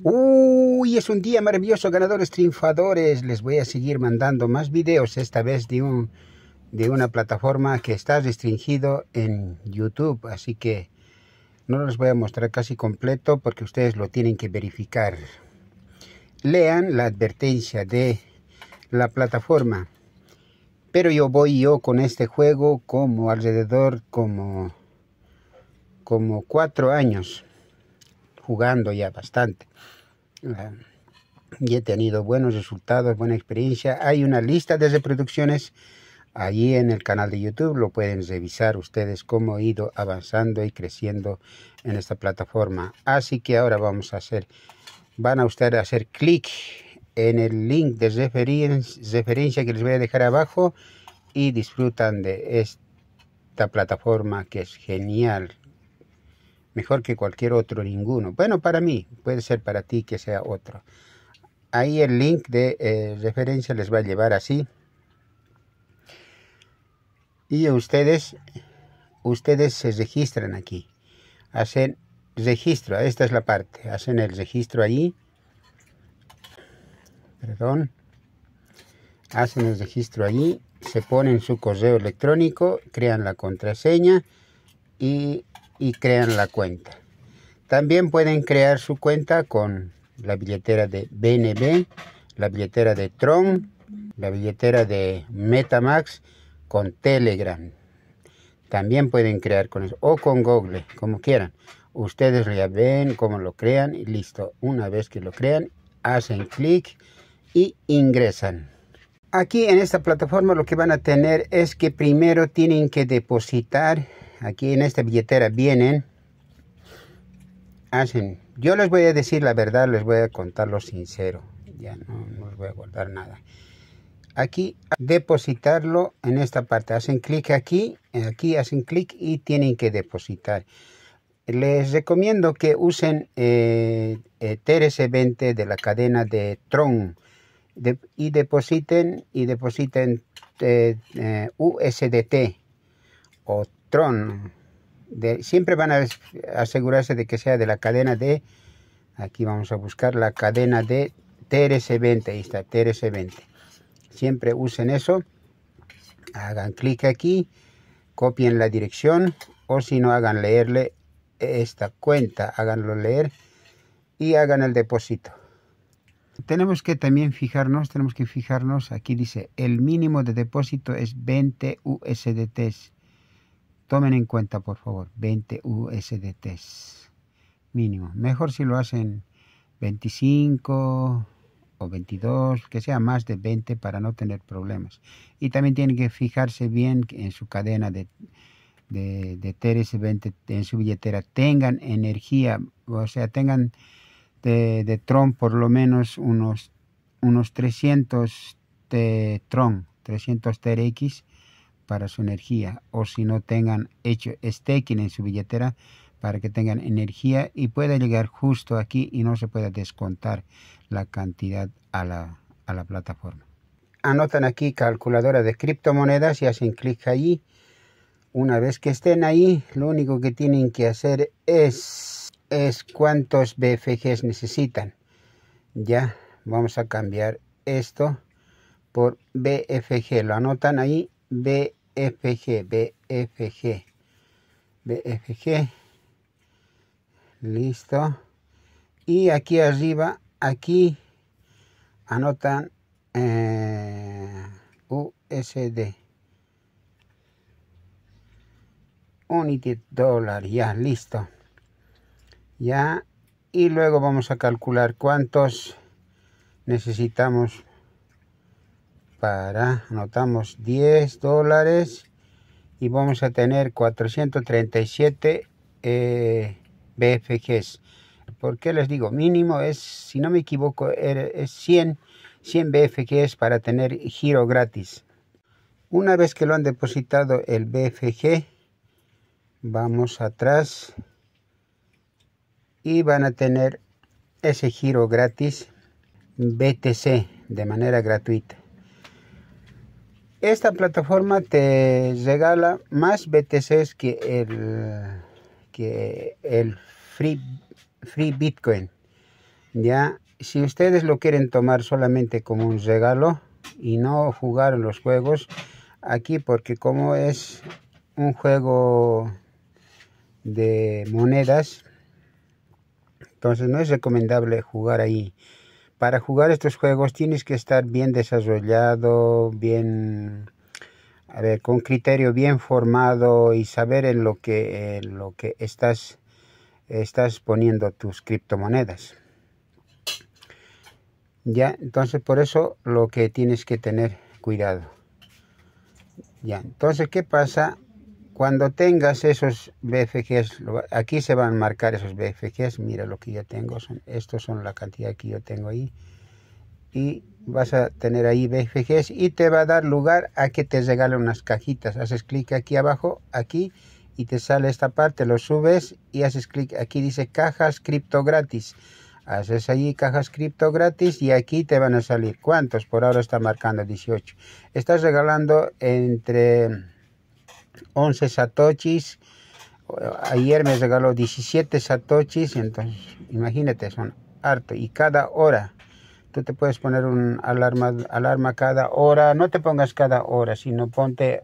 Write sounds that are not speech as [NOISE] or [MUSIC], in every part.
Uy, es un día maravilloso, ganadores triunfadores. Les voy a seguir mandando más videos, esta vez de, un, de una plataforma que está restringido en YouTube. Así que no les voy a mostrar casi completo porque ustedes lo tienen que verificar. Lean la advertencia de la plataforma. Pero yo voy yo con este juego como alrededor como, como cuatro años jugando ya bastante. Ah, y he tenido buenos resultados, buena experiencia. Hay una lista de reproducciones allí en el canal de YouTube. Lo pueden revisar ustedes cómo he ido avanzando y creciendo en esta plataforma. Así que ahora vamos a hacer, van a ustedes hacer clic en el link de referencia que les voy a dejar abajo y disfrutan de esta plataforma que es genial mejor que cualquier otro, ninguno. Bueno, para mí, puede ser para ti que sea otro. Ahí el link de eh, referencia les va a llevar así. Y ustedes, ustedes se registran aquí. Hacen registro, esta es la parte. Hacen el registro ahí. Perdón. Hacen el registro allí, se ponen su correo electrónico, crean la contraseña y y crean la cuenta. También pueden crear su cuenta con la billetera de BNB, la billetera de Tron, la billetera de Metamax con Telegram. También pueden crear con eso o con Google, como quieran. Ustedes ya ven cómo lo crean y listo. Una vez que lo crean, hacen clic y ingresan. Aquí en esta plataforma lo que van a tener es que primero tienen que depositar aquí en esta billetera vienen, hacen, yo les voy a decir la verdad, les voy a contar lo sincero, ya no, les voy a guardar nada. Aquí depositarlo en esta parte, hacen clic aquí, aquí hacen clic y tienen que depositar. Les recomiendo que usen eh, 20 eh, de la cadena de Tron y depositen y depositen eh, eh, USDT o Tron. siempre van a asegurarse de que sea de la cadena de, aquí vamos a buscar la cadena de TRC20, ahí está, TRC20. Siempre usen eso, hagan clic aquí, copien la dirección o si no hagan leerle esta cuenta, háganlo leer y hagan el depósito. Tenemos que también fijarnos, tenemos que fijarnos, aquí dice, el mínimo de depósito es 20 USDTs. Tomen en cuenta, por favor, 20 USDTs mínimo. Mejor si lo hacen 25 o 22, que sea más de 20 para no tener problemas. Y también tienen que fijarse bien en su cadena de, de, TRS-20, en su billetera, tengan energía, o sea, tengan de, Tron por lo menos unos, unos 300 Tron, 300 TRX para su energía o si no tengan hecho staking en su billetera para que tengan energía y pueda llegar justo aquí y no se pueda descontar la cantidad a la, plataforma. Anotan aquí calculadora de criptomonedas y hacen clic allí. Una vez que estén ahí, lo único que tienen que hacer es, es cuántos BFGs necesitan. Ya, vamos a cambiar esto por BFG. Lo anotan ahí, BFG. BFG, BFG, BFG. Listo. Y aquí arriba, aquí anotan eh, USD. Unity Dollar ya, listo. Ya, y luego vamos a calcular cuántos necesitamos para, anotamos 10 dólares y vamos a tener 437 eh, BFGs. ¿Por qué les digo? Mínimo es, si no me equivoco, es 100, 100 BFGs para tener giro gratis. Una vez que lo han depositado el BFG, vamos atrás y van a tener ese giro gratis BTC de manera gratuita. Esta plataforma te regala más BTCs que el, que el free, free Bitcoin. Ya, si ustedes lo quieren tomar solamente como un regalo y no jugar en los juegos, aquí porque como es un juego de monedas, entonces no es recomendable jugar ahí para jugar estos juegos tienes que estar bien desarrollado, bien, a ver, con criterio bien formado y saber en lo que, lo que estás, estás poniendo tus criptomonedas. Ya, entonces por eso lo que tienes que tener cuidado. Ya, entonces, ¿qué pasa cuando tengas esos BFGs, aquí se van a marcar esos BFGs, mira lo que yo tengo, estos son la cantidad que yo tengo ahí. Y vas a tener ahí BFGs y te va a dar lugar a que te regalen unas cajitas. Haces clic aquí abajo, aquí, y te sale esta parte, lo subes y haces clic aquí, dice cajas cripto gratis. Haces allí cajas cripto gratis y aquí te van a salir. ¿Cuántos? Por ahora está marcando 18. Estás regalando entre 11 satoshis. Ayer me regaló 17 satoshis, entonces imagínate, son harto. Y cada hora, tú te puedes poner un alarma, alarma cada hora. No te pongas cada hora, sino ponte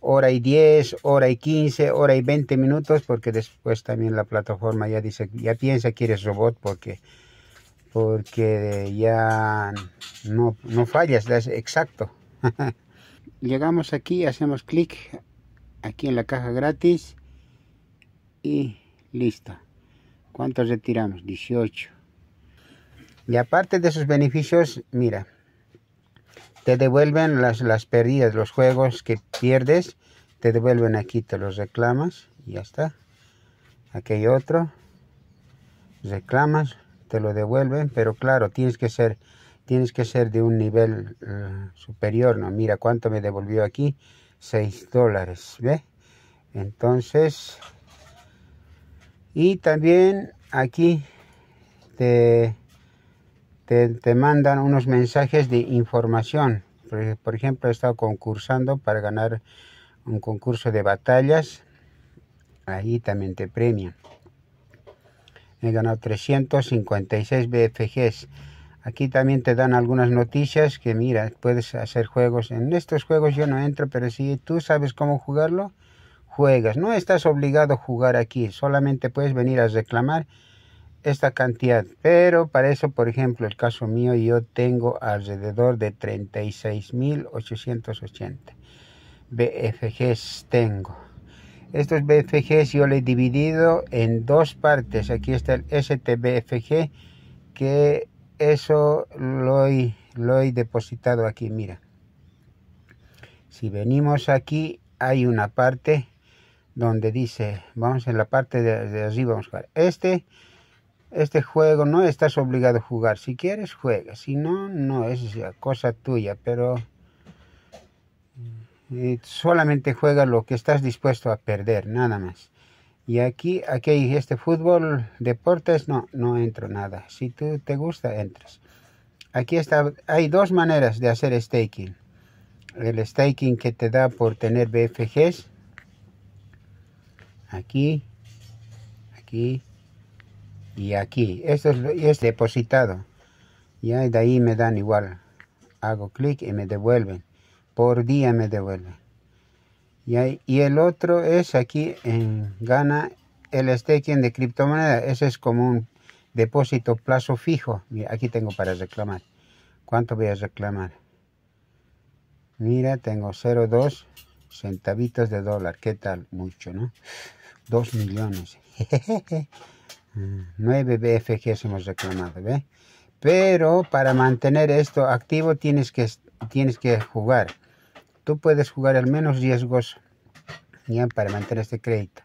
hora y 10, hora y 15, hora y 20 minutos, porque después también la plataforma ya dice, ya piensa que eres robot porque, porque ya no, no fallas, es exacto. [LAUGHS] Llegamos aquí, hacemos clic aquí en la caja gratis y lista ¿cuántos retiramos? 18 y aparte de esos beneficios mira te devuelven las, las pérdidas los juegos que pierdes te devuelven aquí te los reclamas y ya está aquí hay otro reclamas te lo devuelven pero claro tienes que ser tienes que ser de un nivel eh, superior no mira cuánto me devolvió aquí 6 dólares, ¿ve? Entonces, y también aquí te, te, mandan unos mensajes de información. Por, ejemplo, he estado concursando para ganar un concurso de batallas. Ahí también te premian. He ganado 356 BFGs. Aquí también te dan algunas noticias que mira, puedes hacer juegos. En estos juegos yo no entro, pero si tú sabes cómo jugarlo, juegas. No estás obligado a jugar aquí, solamente puedes venir a reclamar esta cantidad. Pero para eso, por ejemplo, el caso mío, yo tengo alrededor de 36.880 BFGs tengo. Estos BFGs yo los he dividido en dos partes. Aquí está el STBFG que eso lo he, lo he depositado aquí, mira. Si venimos aquí, hay una parte donde dice, vamos en la parte de, de vamos a jugar. Este, este juego no estás obligado a jugar. Si quieres, juega. Si no, no, es cosa tuya, pero eh, solamente juega lo que estás dispuesto a perder, nada más. Y aquí, aquí este fútbol, deportes, no, no entro nada. Si tú te gusta, entras. Aquí está, hay dos maneras de hacer staking. El staking que te da por tener BFGs. Aquí, aquí y aquí. Esto es, es depositado. Y de ahí me dan igual. Hago clic y me devuelven. Por día me devuelven. Y, el otro es aquí en Ghana el staking de criptomoneda. Ese es como un depósito plazo fijo. aquí tengo para reclamar. ¿Cuánto voy a reclamar? Mira, tengo 0,2 centavitos de dólar. ¿Qué tal? Mucho, ¿no? 2 millones. 9 [LAUGHS] BFGs hemos reclamado, ¿ve? Pero para mantener esto activo tienes que, tienes que jugar. Tú puedes jugar al menos riesgos para mantener este crédito.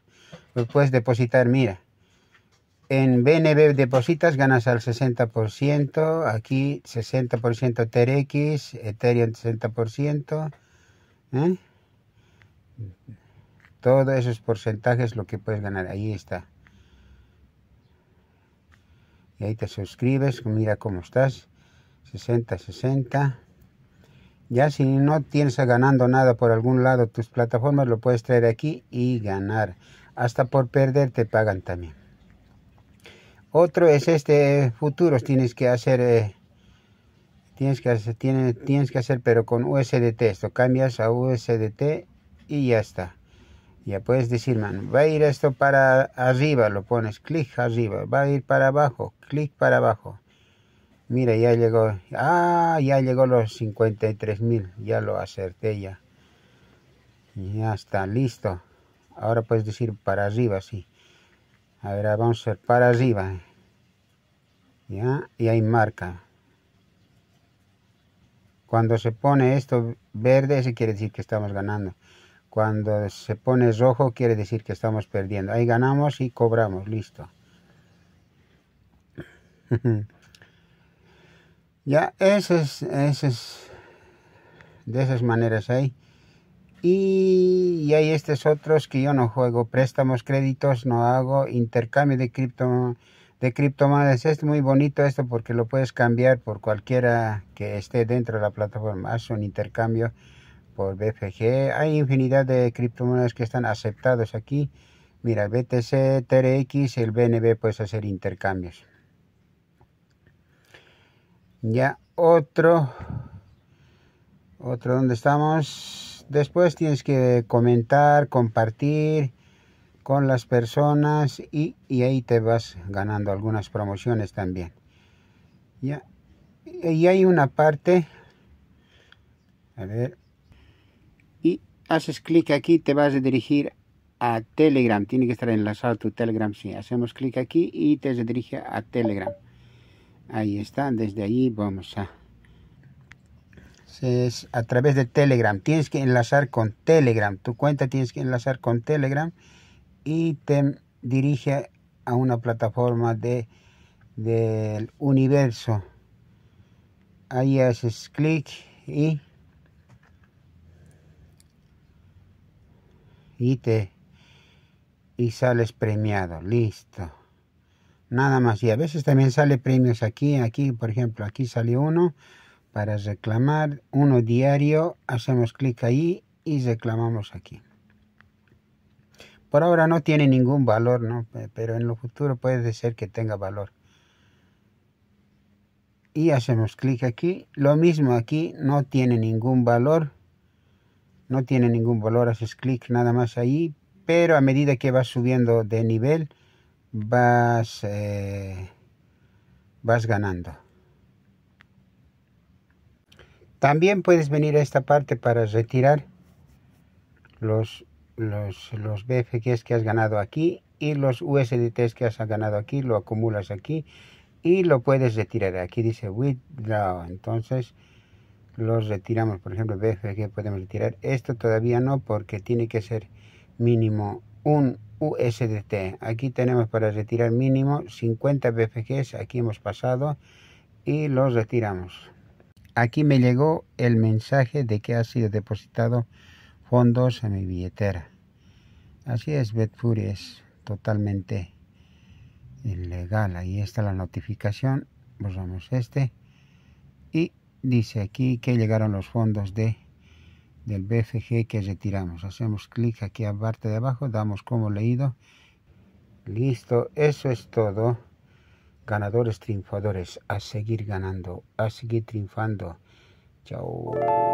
puedes depositar, mira, en BNB depositas, ganas al 60%, aquí 60% TRX, Ethereum 60%. ¿eh? Todos esos porcentajes lo que puedes ganar, ahí está. Y ahí te suscribes, mira cómo estás. 60, 60. Ya si no tienes ganando nada por algún lado, tus plataformas lo puedes traer aquí y ganar. Hasta por perder te pagan también. Otro es este futuros. Tienes que hacer... Eh, tienes que hacer, tienes, que hacer pero con USDT. Esto cambias a USDT y ya está. Ya puedes decir, man, va a ir esto para arriba, lo pones clic arriba, va a ir para abajo, clic para abajo. Mira, ya llegó. Ah, ya llegó los 53.000. mil. Ya lo acerté ya. Ya está listo. Ahora puedes decir para arriba, sí. A ver, ah, vamos a hacer para arriba. Ya, y hay marca. Cuando se pone esto verde, se quiere decir que estamos ganando. Cuando se pone rojo, quiere decir que estamos perdiendo. Ahí ganamos y cobramos. Listo. [LAUGHS] Ya, esas, es de esas maneras hay. Y, y, hay estos otros que yo no juego, préstamos, créditos, no hago, intercambio de cripto de criptomonedas. Es muy bonito esto porque lo puedes cambiar por cualquiera que esté dentro de la plataforma. Haz un intercambio por BFG. Hay infinidad de criptomonedas que están aceptados aquí. Mira, BTC, TRX, el BNB puedes hacer intercambios ya otro otro donde estamos después tienes que comentar compartir con las personas y, ahí te vas ganando algunas promociones también ya y hay una parte a ver y haces clic aquí te vas a dirigir a telegram tiene que estar enlazado tu telegram si sí. hacemos clic aquí y te dirige a telegram Ahí están, desde allí vamos a... Es a través de Telegram. Tienes que enlazar con Telegram. Tu cuenta tienes que enlazar con Telegram y te dirige a una plataforma de del universo. Ahí haces clic y, y te y sales premiado. Listo nada más. Y a veces también sale premios aquí, aquí, por ejemplo, aquí salió uno para reclamar, uno diario, hacemos clic ahí y reclamamos aquí. Por ahora no tiene ningún valor, ¿no? pero en lo futuro puede ser que tenga valor. Y hacemos clic aquí. Lo mismo aquí, no tiene ningún valor. No tiene ningún valor, haces clic nada más ahí. Pero a medida que va subiendo de nivel, vas, eh, vas ganando. También puedes venir a esta parte para retirar los, los, los que has ganado aquí y los USDT que has ganado aquí, lo acumulas aquí y lo puedes retirar. Aquí dice withdraw, entonces los retiramos. Por ejemplo, BFG podemos retirar. Esto todavía no porque tiene que ser mínimo un USDT. Aquí tenemos para retirar mínimo 50 BFGs. Aquí hemos pasado y los retiramos. Aquí me llegó el mensaje de que ha sido depositado fondos a mi billetera. Así es, Betfury es totalmente ilegal. Ahí está la notificación. Borramos pues este. Y dice aquí que llegaron los fondos de del BFG que retiramos. Hacemos clic aquí aparte de abajo, damos como leído. Listo, eso es todo. Ganadores, triunfadores, a seguir ganando, a seguir triunfando. Chao.